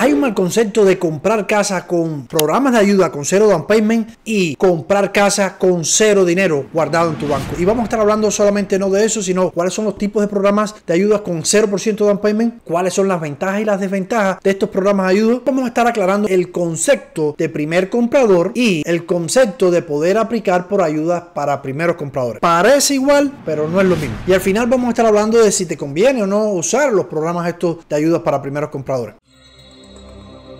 Hay un mal concepto de comprar casa con programas de ayuda con cero down payment y comprar casa con cero dinero guardado en tu banco. Y vamos a estar hablando solamente no de eso, sino cuáles son los tipos de programas de ayuda con 0% down payment, cuáles son las ventajas y las desventajas de estos programas de ayuda. Vamos a estar aclarando el concepto de primer comprador y el concepto de poder aplicar por ayudas para primeros compradores. Parece igual, pero no es lo mismo. Y al final vamos a estar hablando de si te conviene o no usar los programas estos de ayudas para primeros compradores.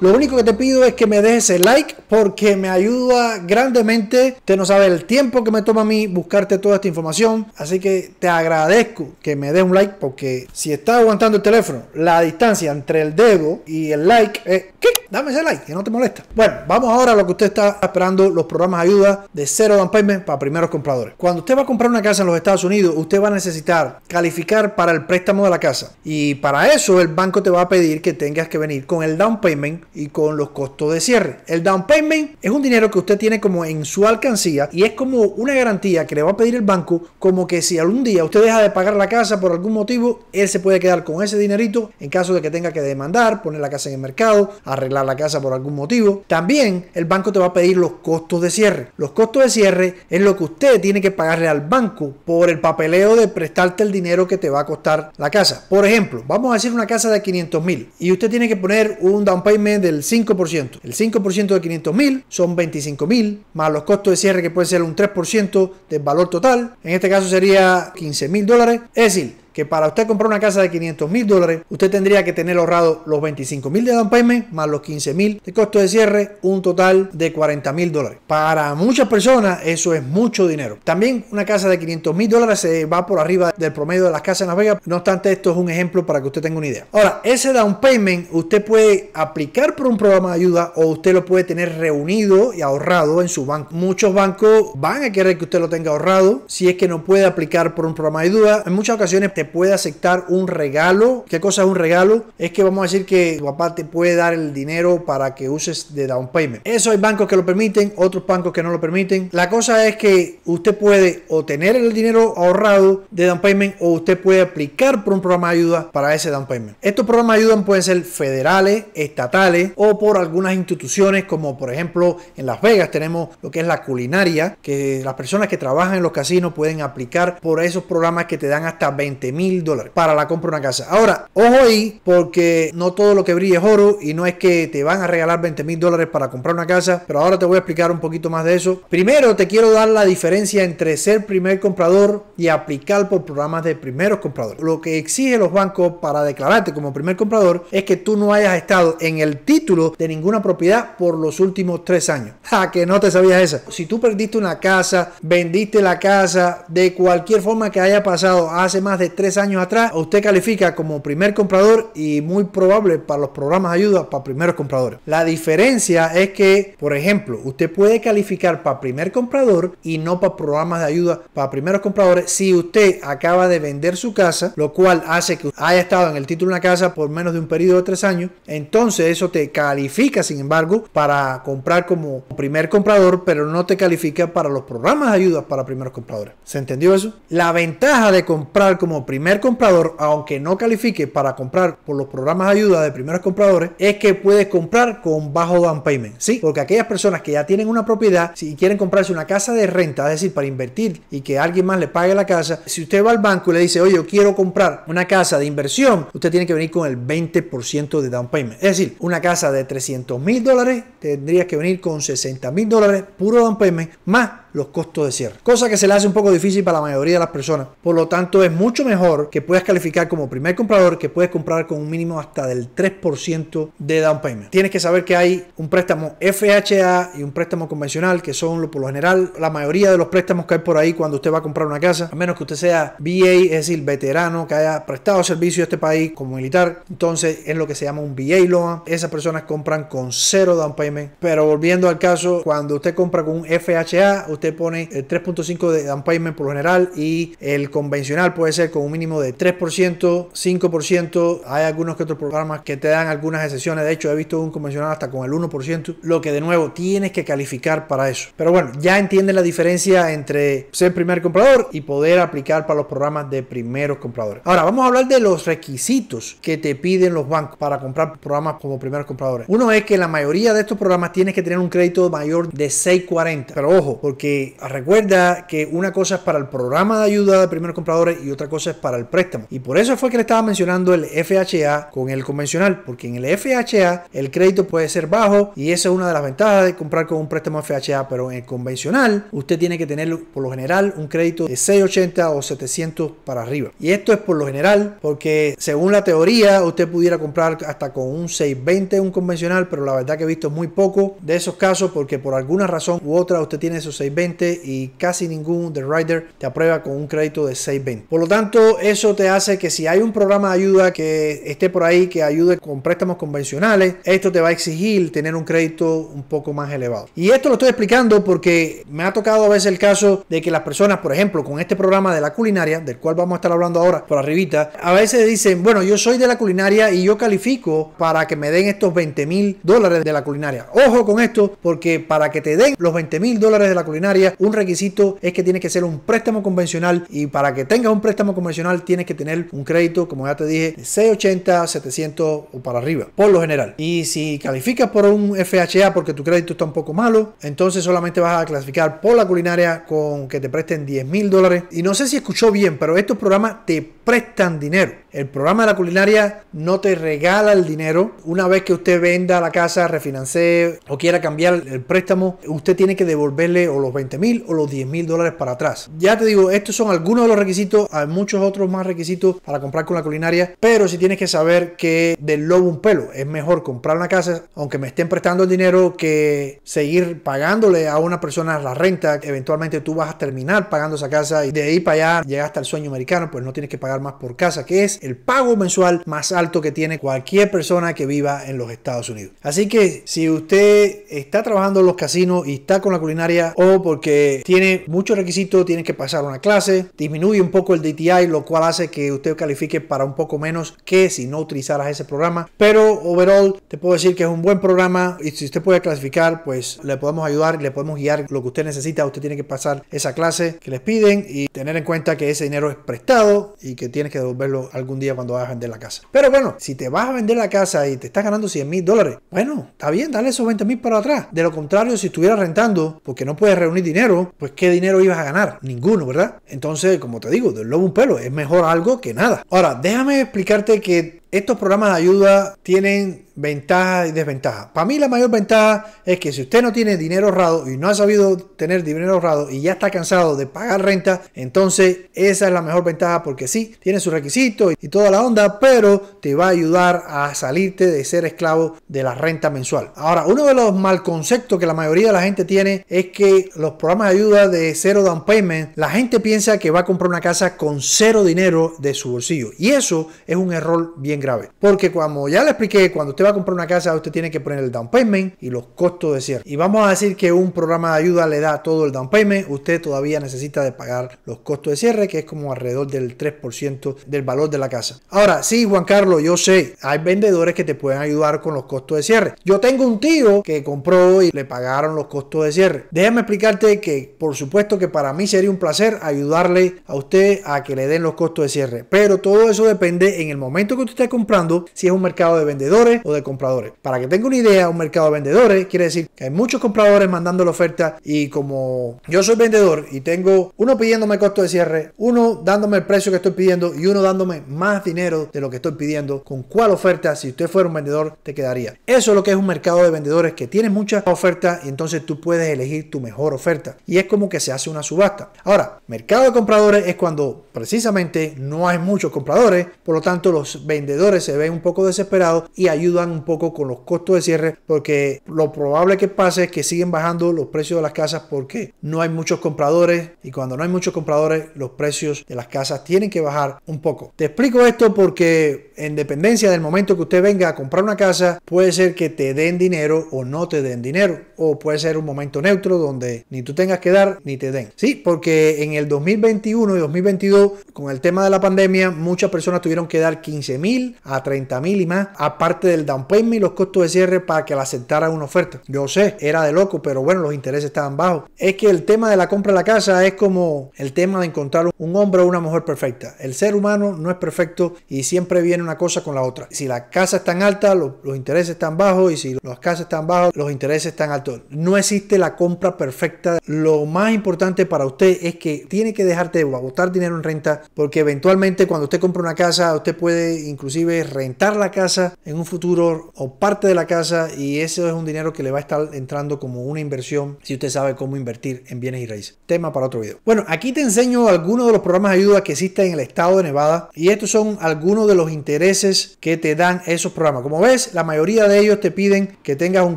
Lo único que te pido es que me dejes el like porque me ayuda grandemente. Te no sabe el tiempo que me toma a mí buscarte toda esta información. Así que te agradezco que me des un like porque si estás aguantando el teléfono, la distancia entre el dedo y el like es... ¿Qué? Dame ese like, que no te molesta. Bueno, vamos ahora a lo que usted está esperando, los programas de ayuda de cero Down Payment para primeros compradores. Cuando usted va a comprar una casa en los Estados Unidos, usted va a necesitar calificar para el préstamo de la casa. Y para eso el banco te va a pedir que tengas que venir con el down payment y con los costos de cierre. El down payment es un dinero que usted tiene como en su alcancía y es como una garantía que le va a pedir el banco como que si algún día usted deja de pagar la casa por algún motivo, él se puede quedar con ese dinerito en caso de que tenga que demandar, poner la casa en el mercado, arreglar la casa por algún motivo. También el banco te va a pedir los costos de cierre. Los costos de cierre es lo que usted tiene que pagarle al banco por el papeleo de prestarte el dinero que te va a costar la casa. Por ejemplo, vamos a decir una casa de 500 mil y usted tiene que poner un down payment del 5%. El 5% de 500.000 son 25 mil, más los costos de cierre que puede ser un 3% del valor total. En este caso sería 15 mil dólares. Es decir, para usted comprar una casa de 500 mil dólares, usted tendría que tener ahorrado los 25 mil de down payment más los 15 mil de costo de cierre, un total de 40 mil dólares. Para muchas personas eso es mucho dinero. También una casa de 500 mil dólares se va por arriba del promedio de las casas en Las Vegas. No obstante, esto es un ejemplo para que usted tenga una idea. Ahora, ese down payment usted puede aplicar por un programa de ayuda o usted lo puede tener reunido y ahorrado en su banco. Muchos bancos van a querer que usted lo tenga ahorrado si es que no puede aplicar por un programa de ayuda. En muchas ocasiones te puede aceptar un regalo. ¿Qué cosa es un regalo? Es que vamos a decir que tu papá te puede dar el dinero para que uses de down payment. Eso hay bancos que lo permiten, otros bancos que no lo permiten. La cosa es que usted puede obtener el dinero ahorrado de down payment o usted puede aplicar por un programa de ayuda para ese down payment. Estos programas de ayuda pueden ser federales, estatales o por algunas instituciones como por ejemplo en Las Vegas tenemos lo que es la culinaria, que las personas que trabajan en los casinos pueden aplicar por esos programas que te dan hasta 20 mil dólares para la compra de una casa. Ahora, ojo ahí, porque no todo lo que brilla es oro y no es que te van a regalar 20 mil dólares para comprar una casa, pero ahora te voy a explicar un poquito más de eso. Primero, te quiero dar la diferencia entre ser primer comprador y aplicar por programas de primeros compradores. Lo que exige los bancos para declararte como primer comprador es que tú no hayas estado en el título de ninguna propiedad por los últimos tres años. ¡Ja! Que no te sabías esa. Si tú perdiste una casa, vendiste la casa, de cualquier forma que haya pasado hace más de tres años atrás, usted califica como primer comprador y muy probable para los programas de ayuda para primeros compradores. La diferencia es que, por ejemplo, usted puede calificar para primer comprador y no para programas de ayuda para primeros compradores si usted acaba de vender su casa, lo cual hace que haya estado en el título de una casa por menos de un periodo de tres años. Entonces eso te califica, sin embargo, para comprar como primer comprador, pero no te califica para los programas de ayuda para primeros compradores. ¿Se entendió eso? La ventaja de comprar como primer comprador, aunque no califique para comprar por los programas de ayuda de primeros compradores, es que puedes comprar con bajo down payment. Sí, porque aquellas personas que ya tienen una propiedad, si quieren comprarse una casa de renta, es decir, para invertir y que alguien más le pague la casa, si usted va al banco y le dice, oye, yo quiero comprar una casa de inversión, usted tiene que venir con el 20% de down payment. Es decir, una casa de 300 mil dólares, tendría que venir con 60 mil dólares puro down payment, más los costos de cierre. Cosa que se le hace un poco difícil para la mayoría de las personas. Por lo tanto, es mucho mejor que puedas calificar como primer comprador, que puedes comprar con un mínimo hasta del 3% de down payment. Tienes que saber que hay un préstamo FHA y un préstamo convencional, que son por lo general la mayoría de los préstamos que hay por ahí cuando usted va a comprar una casa, a menos que usted sea VA, es decir, veterano, que haya prestado servicio a este país como militar, entonces es lo que se llama un VA loan. Esas personas compran con cero down payment. Pero volviendo al caso, cuando usted compra con un FHA, te pone el 3.5 de down payment por lo general y el convencional puede ser con un mínimo de 3%, 5%. Hay algunos que otros programas que te dan algunas excepciones. De hecho, he visto un convencional hasta con el 1%, lo que de nuevo tienes que calificar para eso. Pero bueno, ya entiendes la diferencia entre ser primer comprador y poder aplicar para los programas de primeros compradores. Ahora, vamos a hablar de los requisitos que te piden los bancos para comprar programas como primeros compradores. Uno es que la mayoría de estos programas tienes que tener un crédito mayor de 640. Pero ojo, porque eh, recuerda que una cosa es para el programa de ayuda de primeros compradores y otra cosa es para el préstamo. Y por eso fue que le estaba mencionando el FHA con el convencional, porque en el FHA el crédito puede ser bajo y esa es una de las ventajas de comprar con un préstamo FHA, pero en el convencional usted tiene que tener por lo general un crédito de 680 o 700 para arriba. Y esto es por lo general porque según la teoría usted pudiera comprar hasta con un 620 un convencional, pero la verdad que he visto muy poco de esos casos porque por alguna razón u otra usted tiene esos 620 y casi ningún The Rider te aprueba con un crédito de 620. Por lo tanto, eso te hace que si hay un programa de ayuda que esté por ahí que ayude con préstamos convencionales, esto te va a exigir tener un crédito un poco más elevado. Y esto lo estoy explicando porque me ha tocado a veces el caso de que las personas, por ejemplo, con este programa de la culinaria, del cual vamos a estar hablando ahora por arribita, a veces dicen, bueno, yo soy de la culinaria y yo califico para que me den estos 20 mil dólares de la culinaria. Ojo con esto porque para que te den los 20 mil dólares de la culinaria, un requisito es que tiene que ser un préstamo convencional y para que tengas un préstamo convencional tienes que tener un crédito, como ya te dije, de 680, 700 o para arriba, por lo general. Y si calificas por un FHA porque tu crédito está un poco malo, entonces solamente vas a clasificar por la culinaria con que te presten 10 mil dólares. Y no sé si escuchó bien, pero estos programas te prestan dinero. El programa de la culinaria no te regala el dinero. Una vez que usted venda la casa, refinance o quiera cambiar el préstamo, usted tiene que devolverle o los 20 mil o los 10 mil dólares para atrás. Ya te digo, estos son algunos de los requisitos. Hay muchos otros más requisitos para comprar con la culinaria. Pero si tienes que saber que del lobo un pelo es mejor comprar una casa, aunque me estén prestando el dinero, que seguir pagándole a una persona la renta. Eventualmente tú vas a terminar pagando esa casa y de ahí para allá hasta el sueño americano, pues no tienes que pagar más por casa, que es el pago mensual más alto que tiene cualquier persona que viva en los Estados Unidos. Así que si usted está trabajando en los casinos y está con la culinaria o porque tiene muchos requisitos, tiene que pasar una clase, disminuye un poco el DTI, lo cual hace que usted califique para un poco menos que si no utilizaras ese programa. Pero overall te puedo decir que es un buen programa y si usted puede clasificar, pues le podemos ayudar, le podemos guiar lo que usted necesita. Usted tiene que pasar esa clase que les piden y tener en cuenta que ese dinero es prestado y que tienes que devolverlo al un día cuando vas a vender la casa. Pero bueno, si te vas a vender la casa y te estás ganando 100 mil dólares, bueno, está bien, dale esos 20 mil para atrás. De lo contrario, si estuvieras rentando, porque no puedes reunir dinero, pues ¿qué dinero ibas a ganar? Ninguno, ¿verdad? Entonces, como te digo, del lobo un pelo, es mejor algo que nada. Ahora, déjame explicarte que estos programas de ayuda tienen ventajas y desventajas. Para mí la mayor ventaja es que si usted no tiene dinero ahorrado y no ha sabido tener dinero ahorrado y ya está cansado de pagar renta, entonces esa es la mejor ventaja porque sí, tiene sus requisitos y toda la onda, pero te va a ayudar a salirte de ser esclavo de la renta mensual. Ahora, uno de los mal conceptos que la mayoría de la gente tiene es que los programas de ayuda de cero down payment, la gente piensa que va a comprar una casa con cero dinero de su bolsillo y eso es un error bien grave. Porque como ya le expliqué, cuando usted va a comprar una casa, usted tiene que poner el down payment y los costos de cierre. Y vamos a decir que un programa de ayuda le da todo el down payment, usted todavía necesita de pagar los costos de cierre, que es como alrededor del 3% del valor de la casa. Ahora, sí, Juan Carlos, yo sé, hay vendedores que te pueden ayudar con los costos de cierre. Yo tengo un tío que compró y le pagaron los costos de cierre. Déjame explicarte que, por supuesto, que para mí sería un placer ayudarle a usted a que le den los costos de cierre. Pero todo eso depende en el momento que usted comprando si es un mercado de vendedores o de compradores. Para que tenga una idea, un mercado de vendedores quiere decir que hay muchos compradores mandando la oferta y como yo soy vendedor y tengo uno pidiéndome el costo de cierre, uno dándome el precio que estoy pidiendo y uno dándome más dinero de lo que estoy pidiendo, con cuál oferta si usted fuera un vendedor te quedaría. Eso es lo que es un mercado de vendedores que tiene muchas ofertas y entonces tú puedes elegir tu mejor oferta y es como que se hace una subasta. Ahora, mercado de compradores es cuando precisamente no hay muchos compradores, por lo tanto los vendedores se ven un poco desesperados y ayudan un poco con los costos de cierre porque lo probable que pase es que siguen bajando los precios de las casas porque no hay muchos compradores y cuando no hay muchos compradores los precios de las casas tienen que bajar un poco. Te explico esto porque en dependencia del momento que usted venga a comprar una casa puede ser que te den dinero o no te den dinero o puede ser un momento neutro donde ni tú tengas que dar ni te den. Sí, porque en el 2021 y 2022 con el tema de la pandemia muchas personas tuvieron que dar 15 mil a 30 mil y más, aparte del down payment y los costos de cierre para que la aceptara una oferta. Yo sé, era de loco, pero bueno, los intereses estaban bajos. Es que el tema de la compra de la casa es como el tema de encontrar un hombre o una mujer perfecta. El ser humano no es perfecto y siempre viene una cosa con la otra. Si la casa es tan alta, los, intereses están bajos y si las casas están bajos los intereses están altos. No existe la compra perfecta. Lo más importante para usted es que tiene que dejarte de agotar dinero en renta porque eventualmente cuando usted compra una casa, usted puede inclusive rentar la casa en un futuro o parte de la casa y eso es un dinero que le va a estar entrando como una inversión si usted sabe cómo invertir en bienes y raíces. Tema para otro video. Bueno, aquí te enseño algunos de los programas de ayuda que existen en el estado de Nevada y estos son algunos de los intereses que te dan esos programas. Como ves, la mayoría de ellos te piden que tengas un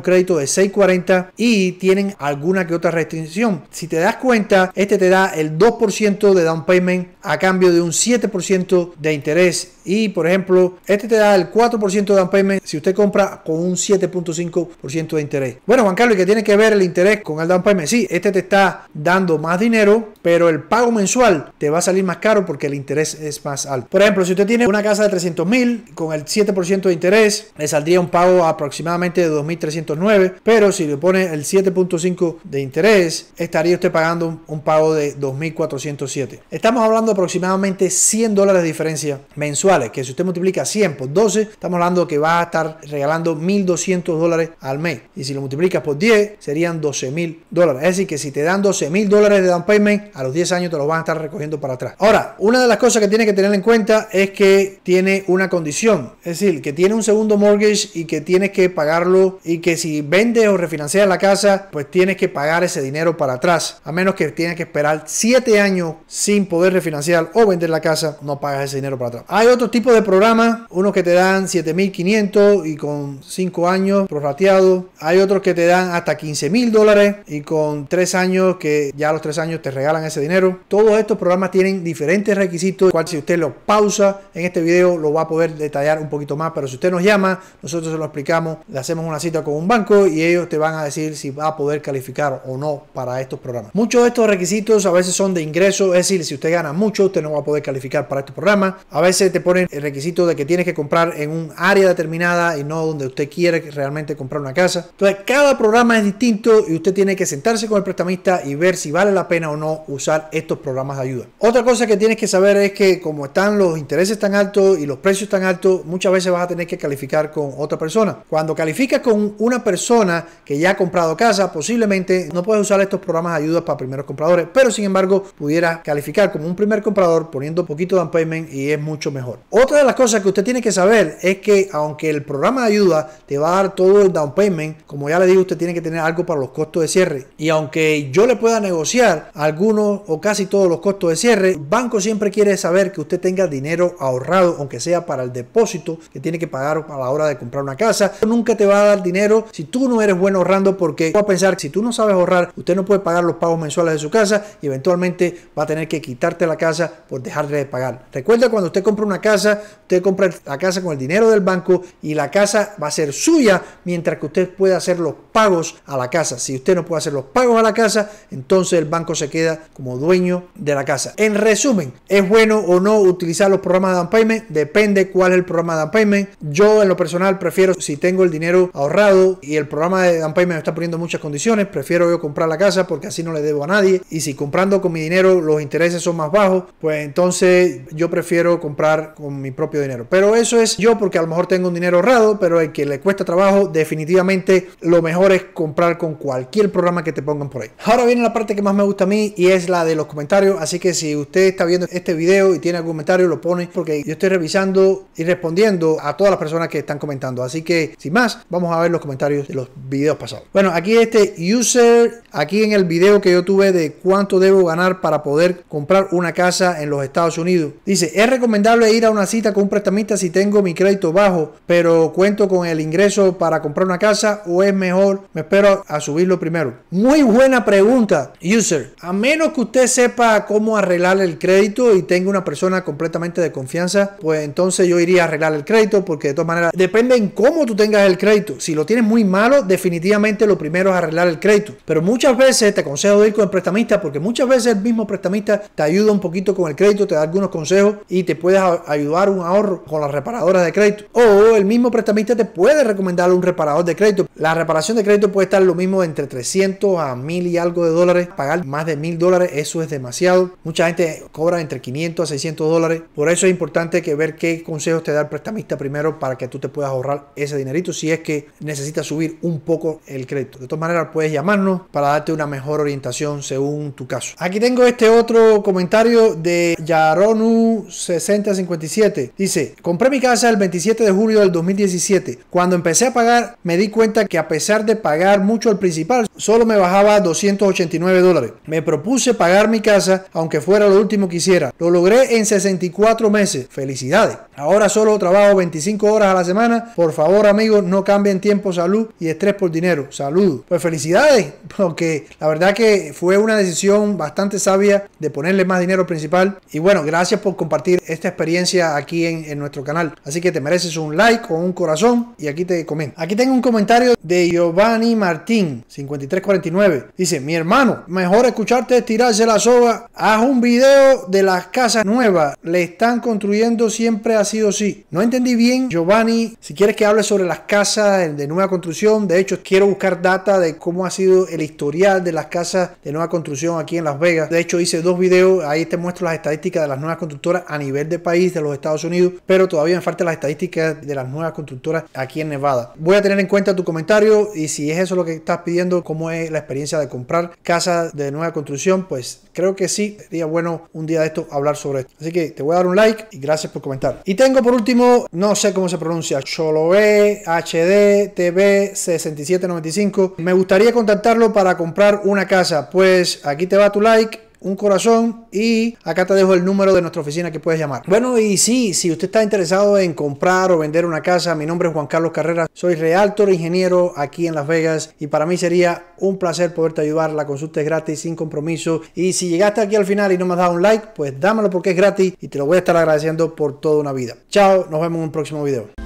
crédito de 640 y tienen alguna que otra restricción. Si te das cuenta, este te da el 2% de down payment a cambio de un 7% de interés y por ejemplo este te da el 4% de down payment si usted compra con un 7.5% de interés. Bueno, Juan Carlos, ¿y qué tiene que ver el interés con el down payment? Sí, este te está dando más dinero, pero el pago mensual te va a salir más caro porque el interés es más alto. Por ejemplo, si usted tiene una casa de 300 mil con el 7% de interés, le saldría un pago aproximadamente de 2.309, pero si le pone el 7.5% de interés, estaría usted pagando un pago de 2.407. Estamos hablando aproximadamente 100 dólares de diferencia mensuales, que si usted multiplica 100 por 12, estamos hablando que va a estar regalando 1.200 dólares al mes. Y si lo multiplicas por 10, serían mil dólares. Es decir, que si te dan 12 mil dólares de down payment, a los 10 años te los van a estar recogiendo para atrás. Ahora, una de las cosas que tienes que tener en cuenta es que tiene una condición. Es decir, que tiene un segundo mortgage y que tienes que pagarlo y que si vendes o refinancias la casa, pues tienes que pagar ese dinero para atrás. A menos que tienes que esperar 7 años sin poder refinanciar o vender la casa, no pagas ese dinero para atrás. Hay otro tipo de programa unos que te dan 7.500 y con 5 años prorrateado, hay otros que te dan hasta 15.000 dólares y con 3 años que ya los 3 años te regalan ese dinero. Todos estos programas tienen diferentes requisitos, cual si usted lo pausa en este video lo va a poder detallar un poquito más, pero si usted nos llama, nosotros se lo explicamos, le hacemos una cita con un banco y ellos te van a decir si va a poder calificar o no para estos programas. Muchos de estos requisitos a veces son de ingreso, es decir, si usted gana mucho, usted no va a poder calificar para estos programas. A veces te ponen el requisito de que tienes que comprar en un área determinada y no donde usted quiere realmente comprar una casa. Entonces, cada programa es distinto y usted tiene que sentarse con el prestamista y ver si vale la pena o no usar estos programas de ayuda. Otra cosa que tienes que saber es que como están los intereses tan altos y los precios tan altos, muchas veces vas a tener que calificar con otra persona. Cuando calificas con una persona que ya ha comprado casa, posiblemente no puedes usar estos programas de ayuda para primeros compradores, pero sin embargo pudiera calificar como un primer comprador poniendo poquito un payment y es mucho mejor. Otra de las cosas que usted tiene que saber es que aunque el programa de ayuda te va a dar todo el down payment, como ya le digo, usted tiene que tener algo para los costos de cierre. Y aunque yo le pueda negociar algunos o casi todos los costos de cierre, el banco siempre quiere saber que usted tenga dinero ahorrado, aunque sea para el depósito que tiene que pagar a la hora de comprar una casa. Nunca te va a dar dinero si tú no eres bueno ahorrando porque va a pensar que si tú no sabes ahorrar, usted no puede pagar los pagos mensuales de su casa y eventualmente va a tener que quitarte la casa por dejarle de pagar. Recuerda cuando usted compra una casa, usted compra compra la casa con el dinero del banco y la casa va a ser suya mientras que usted pueda hacer los pagos a la casa. Si usted no puede hacer los pagos a la casa, entonces el banco se queda como dueño de la casa. En resumen, ¿es bueno o no utilizar los programas de down payment? Depende cuál es el programa de down payment. Yo en lo personal prefiero, si tengo el dinero ahorrado y el programa de down payment me está poniendo muchas condiciones, prefiero yo comprar la casa porque así no le debo a nadie. Y si comprando con mi dinero los intereses son más bajos, pues entonces yo prefiero comprar con mi propio dinero. Pero eso es yo porque a lo mejor tengo un dinero ahorrado, pero el que le cuesta trabajo, definitivamente lo mejor es comprar con cualquier programa que te pongan por ahí. Ahora viene la parte que más me gusta a mí y es la de los comentarios. Así que si usted está viendo este video y tiene algún comentario, lo pone porque yo estoy revisando y respondiendo a todas las personas que están comentando. Así que sin más, vamos a ver los comentarios de los videos pasados. Bueno, aquí este user, aquí en el video que yo tuve de cuánto debo ganar para poder comprar una casa en los Estados Unidos, dice, es recomendable ir a una cita con un si tengo mi crédito bajo, pero cuento con el ingreso para comprar una casa o es mejor, me espero a subirlo primero? Muy buena pregunta, user. A menos que usted sepa cómo arreglar el crédito y tenga una persona completamente de confianza, pues entonces yo iría a arreglar el crédito porque de todas maneras depende en cómo tú tengas el crédito. Si lo tienes muy malo, definitivamente lo primero es arreglar el crédito. Pero muchas veces te aconsejo ir con el prestamista porque muchas veces el mismo prestamista te ayuda un poquito con el crédito, te da algunos consejos y te puedes ayudar un ahorro con las reparadoras de crédito. O el mismo prestamista te puede recomendar un reparador de crédito. La reparación de crédito puede estar lo mismo entre 300 a 1000 y algo de dólares. Pagar más de 1000 dólares, eso es demasiado. Mucha gente cobra entre 500 a 600 dólares. Por eso es importante que ver qué consejos te da el prestamista primero para que tú te puedas ahorrar ese dinerito si es que necesitas subir un poco el crédito. De todas maneras, puedes llamarnos para darte una mejor orientación según tu caso. Aquí tengo este otro comentario de Yaronu6057. Dice, compré mi casa el 27 de julio del 2017. Cuando empecé a pagar, me di cuenta que a pesar de pagar mucho al principal, solo me bajaba 289 dólares. Me propuse pagar mi casa, aunque fuera lo último que hiciera. Lo logré en 64 meses. Felicidades. Ahora solo trabajo 25 horas a la semana. Por favor, amigos, no cambien tiempo, salud y estrés por dinero. Saludos. Pues felicidades, porque la verdad que fue una decisión bastante sabia de ponerle más dinero al principal. Y bueno, gracias por compartir esta experiencia aquí en nuestro canal. Así que te mereces un like o un corazón y aquí te comento. Aquí tengo un comentario de Giovanni Martín, 5349. Dice, mi hermano, mejor escucharte tirarse la soga. Haz un video de las casas nuevas. Le están construyendo, siempre ha sido así. No entendí bien, Giovanni, si quieres que hable sobre las casas de nueva construcción. De hecho, quiero buscar data de cómo ha sido el historial de las casas de nueva construcción aquí en Las Vegas. De hecho, hice dos vídeos Ahí te muestro las estadísticas de las nuevas constructoras a nivel de país de los Estados Unidos pero todavía me faltan las estadísticas de las nuevas constructoras aquí en Nevada. Voy a tener en cuenta tu comentario y si es eso lo que estás pidiendo, cómo es la experiencia de comprar casas de nueva construcción, pues creo que sí, sería bueno un día de esto hablar sobre esto. Así que te voy a dar un like y gracias por comentar. Y tengo por último, no sé cómo se pronuncia, Choloe HD TV 6795. Me gustaría contactarlo para comprar una casa. Pues aquí te va tu like un corazón y acá te dejo el número de nuestra oficina que puedes llamar. Bueno, y sí, si usted está interesado en comprar o vender una casa, mi nombre es Juan Carlos Carrera, soy realtor e ingeniero aquí en Las Vegas y para mí sería un placer poderte ayudar. La consulta es gratis, sin compromiso. Y si llegaste aquí al final y no me has dado un like, pues dámelo porque es gratis y te lo voy a estar agradeciendo por toda una vida. Chao, nos vemos en un próximo video.